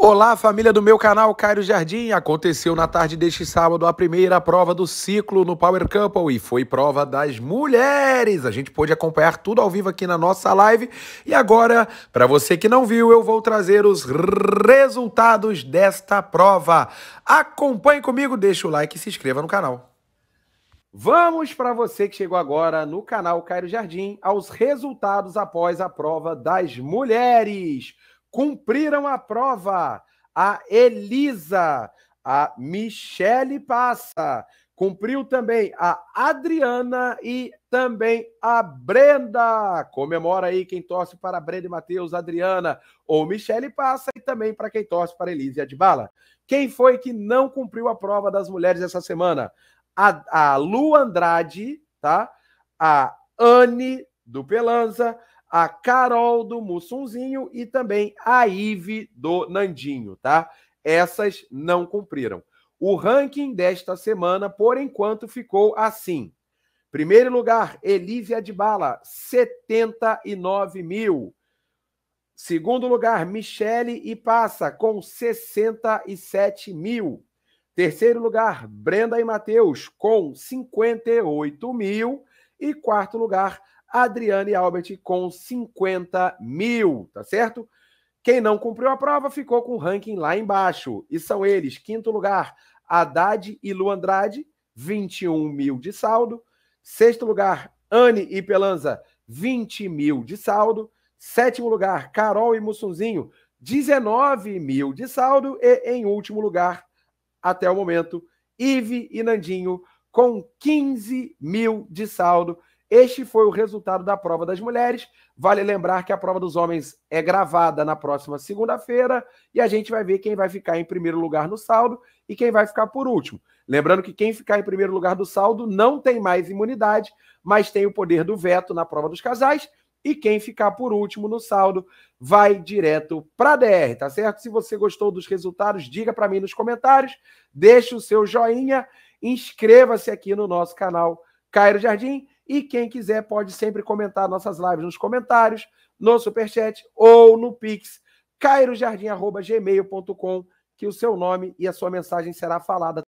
Olá, família do meu canal Cairo Jardim. Aconteceu na tarde deste sábado a primeira prova do ciclo no Power Couple e foi prova das mulheres. A gente pôde acompanhar tudo ao vivo aqui na nossa live. E agora, para você que não viu, eu vou trazer os resultados desta prova. Acompanhe comigo, deixa o like e se inscreva no canal. Vamos para você que chegou agora no canal Cairo Jardim aos resultados após a prova das mulheres cumpriram a prova. A Elisa, a Michele Passa, cumpriu também a Adriana e também a Brenda. Comemora aí quem torce para Brenda e Matheus, Adriana ou Michele Passa e também para quem torce para Elisa Elise Adbala. Quem foi que não cumpriu a prova das mulheres essa semana? A, a Lu Andrade, tá? A Anne do Pelanza, a Carol do Mussunzinho e também a Ive do Nandinho, tá? Essas não cumpriram. O ranking desta semana, por enquanto, ficou assim. Primeiro lugar, Elívia de Bala, 79 mil. Segundo lugar, Michele e Passa, com 67 mil. Terceiro lugar, Brenda e Matheus, com 58 mil. E quarto lugar, Adriane Albert com 50 mil, tá certo? Quem não cumpriu a prova ficou com o ranking lá embaixo. E são eles, quinto lugar, Haddad e Lu Andrade, 21 mil de saldo. Sexto lugar, Anne e Pelanza, 20 mil de saldo. Sétimo lugar, Carol e Mussunzinho, 19 mil de saldo. E em último lugar, até o momento, Ive e Nandinho, com 15 mil de saldo. Este foi o resultado da prova das mulheres. Vale lembrar que a prova dos homens é gravada na próxima segunda-feira e a gente vai ver quem vai ficar em primeiro lugar no saldo e quem vai ficar por último. Lembrando que quem ficar em primeiro lugar do saldo não tem mais imunidade, mas tem o poder do veto na prova dos casais. E quem ficar por último no saldo vai direto para a DR, tá certo? Se você gostou dos resultados, diga para mim nos comentários, deixe o seu joinha, inscreva-se aqui no nosso canal Cairo Jardim e quem quiser pode sempre comentar nossas lives nos comentários, no Superchat ou no Pix, cairojardim.gmail.com, que o seu nome e a sua mensagem será falada